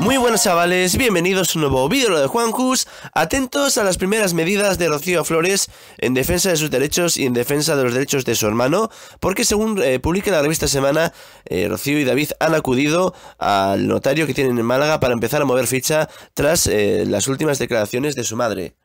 Muy buenos chavales, bienvenidos a un nuevo vídeo de Juan Juanjus, atentos a las primeras medidas de Rocío Flores en defensa de sus derechos y en defensa de los derechos de su hermano, porque según eh, publica la revista Semana, eh, Rocío y David han acudido al notario que tienen en Málaga para empezar a mover ficha tras eh, las últimas declaraciones de su madre.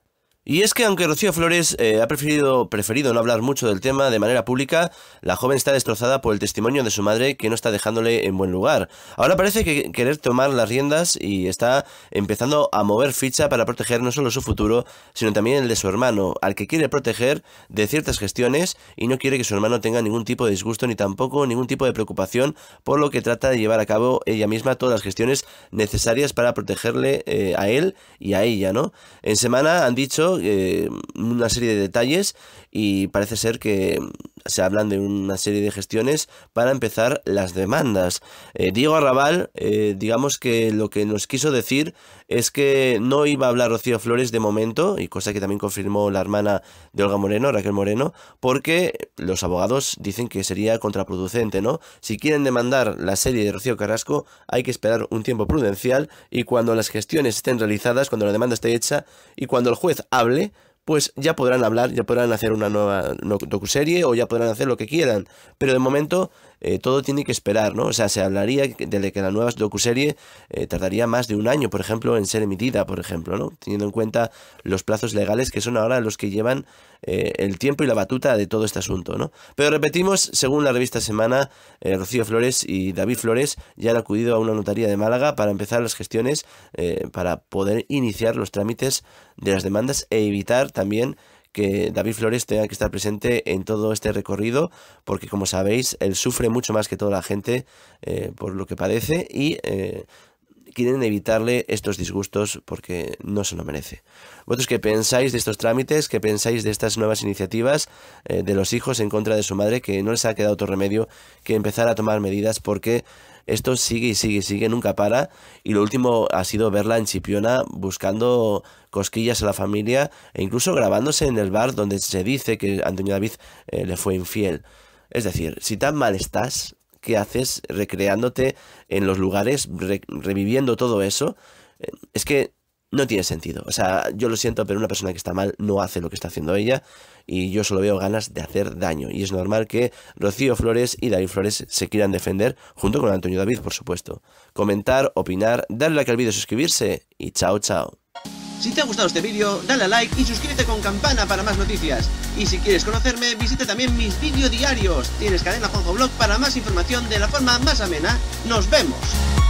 Y es que aunque Rocío Flores eh, ha preferido, no hablar mucho del tema de manera pública, la joven está destrozada por el testimonio de su madre que no está dejándole en buen lugar. Ahora parece que querer tomar las riendas y está empezando a mover ficha para proteger no solo su futuro, sino también el de su hermano, al que quiere proteger de ciertas gestiones y no quiere que su hermano tenga ningún tipo de disgusto ni tampoco ningún tipo de preocupación, por lo que trata de llevar a cabo ella misma todas las gestiones necesarias para protegerle eh, a él y a ella, ¿no? En semana han dicho eh, una serie de detalles y parece ser que se hablan de una serie de gestiones para empezar las demandas. Eh, Diego Arrabal, eh, digamos que lo que nos quiso decir es que no iba a hablar Rocío Flores de momento, y cosa que también confirmó la hermana de Olga Moreno, Raquel Moreno, porque los abogados dicen que sería contraproducente, ¿no? Si quieren demandar la serie de Rocío Carrasco, hay que esperar un tiempo prudencial y cuando las gestiones estén realizadas, cuando la demanda esté hecha y cuando el juez hable, pues ya podrán hablar, ya podrán hacer una nueva docuserie o ya podrán hacer lo que quieran. Pero de momento eh, todo tiene que esperar, ¿no? O sea, se hablaría de que la nueva docuserie eh, tardaría más de un año, por ejemplo, en ser emitida, por ejemplo, ¿no? Teniendo en cuenta los plazos legales que son ahora los que llevan eh, el tiempo y la batuta de todo este asunto, ¿no? Pero repetimos, según la revista Semana, Rocío Flores y David Flores ya han acudido a una notaría de Málaga para empezar las gestiones para poder iniciar los trámites de las demandas e evitar también que David Flores tenga que estar presente en todo este recorrido, porque como sabéis, él sufre mucho más que toda la gente eh, por lo que padece y eh, quieren evitarle estos disgustos porque no se lo merece. ¿Vosotros qué pensáis de estos trámites? ¿Qué pensáis de estas nuevas iniciativas eh, de los hijos en contra de su madre que no les ha quedado otro remedio que empezar a tomar medidas porque esto sigue y sigue y sigue, nunca para. Y lo último ha sido verla en Chipiona buscando cosquillas a la familia e incluso grabándose en el bar donde se dice que Antonio David eh, le fue infiel. Es decir, si tan mal estás, ¿qué haces recreándote en los lugares, reviviendo todo eso? Eh, es que no tiene sentido. O sea, yo lo siento, pero una persona que está mal no hace lo que está haciendo ella y yo solo veo ganas de hacer daño. Y es normal que Rocío Flores y David Flores se quieran defender, junto con Antonio David, por supuesto. Comentar, opinar, darle like al vídeo, suscribirse y chao, chao. Si te ha gustado este vídeo, dale a like y suscríbete con campana para más noticias. Y si quieres conocerme, visita también mis vídeos diarios. Tienes cadena Juanjo Blog para más información de la forma más amena. ¡Nos vemos!